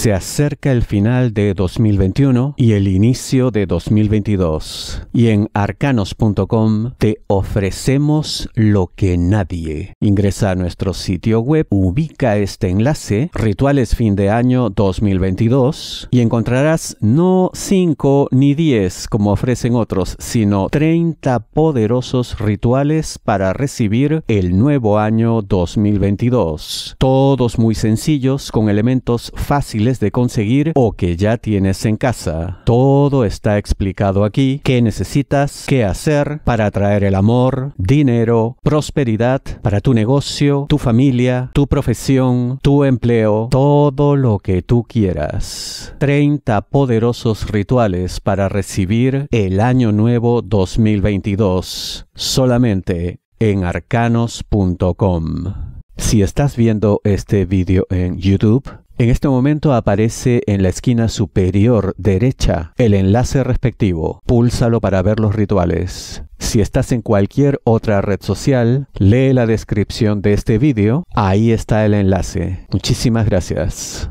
Se acerca el final de 2021 y el inicio de 2022 y en arcanos.com te ofrecemos lo que nadie. Ingresa a nuestro sitio web, ubica este enlace, Rituales Fin de Año 2022 y encontrarás no 5 ni 10 como ofrecen otros, sino 30 poderosos rituales para recibir el nuevo año 2022. Todos muy sencillos con elementos fáciles de conseguir o que ya tienes en casa. Todo está explicado aquí, qué necesitas, qué hacer para atraer el amor, dinero, prosperidad para tu negocio, tu familia, tu profesión, tu empleo, todo lo que tú quieras. 30 poderosos rituales para recibir el año nuevo 2022 solamente en arcanos.com. Si estás viendo este vídeo en YouTube, en este momento aparece en la esquina superior derecha el enlace respectivo. Púlsalo para ver los rituales. Si estás en cualquier otra red social, lee la descripción de este vídeo. Ahí está el enlace. Muchísimas gracias.